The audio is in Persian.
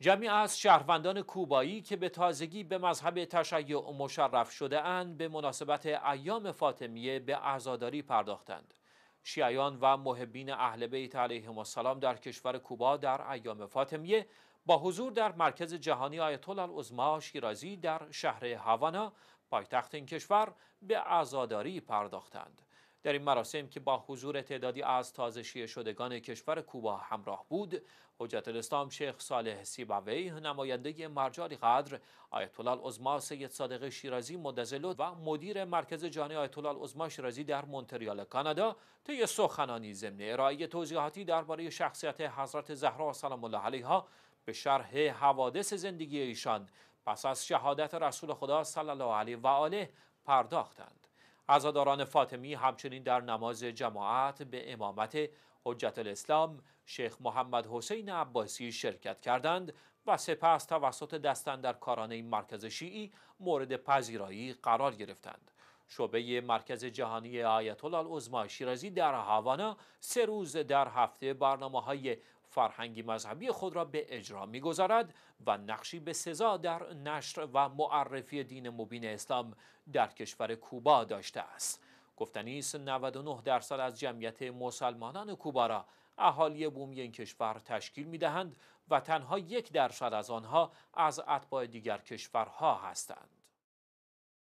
جمعی از شهروندان کوبایی که به تازگی به مذهب تشیع مشرف شده اند به مناسبت ایام فاطمیه به عزاداری پرداختند. شیعیان و محبین اهل بیت علیهم السلام در کشور کوبا در ایام فاطمیه با حضور در مرکز جهانی آیت الله العظما شیرازی در شهر هاوانا پایتخت این کشور به عزاداری پرداختند. در این مراسم که با حضور تعدادی از تازشی شدگان کشور کوبا همراه بود حجت الاسلام شیخ صالح سیباوی نماینده مرجع قدر آیت الله العظما سید صادق شیرازی مدزلو و مدیر مرکز جانی آیت الله العظما شیرازی در مونتریال کانادا طی سخنانی ضمن ارائه توضیحاتی درباره شخصیت حضرت زهرا سلام الله علیها به شرح حوادث زندگی ایشان پس از شهادت رسول خدا صلی الله علیه و آله پرداختند عزاداران فاطمی همچنین در نماز جماعت به امامت حجت الاسلام شیخ محمد حسین عباسی شرکت کردند و سپس توسط دستن در کارانه مرکز شیعی مورد پذیرایی قرار گرفتند. شعبه مرکز جهانی آیت الله العظما شیرازی در هاوانا سه روز در هفته برنامه های فرهنگی مذهبی خود را به اجرا میگذارد و نقشی به سزا در نشر و معرفی دین مبین اسلام در کشور کوبا داشته است گفتنی است 99 درصد از جمعیت مسلمانان کوبا را اهالی بومی این کشور تشکیل میدهند و تنها یک درصد از آنها از اتباع دیگر کشورها هستند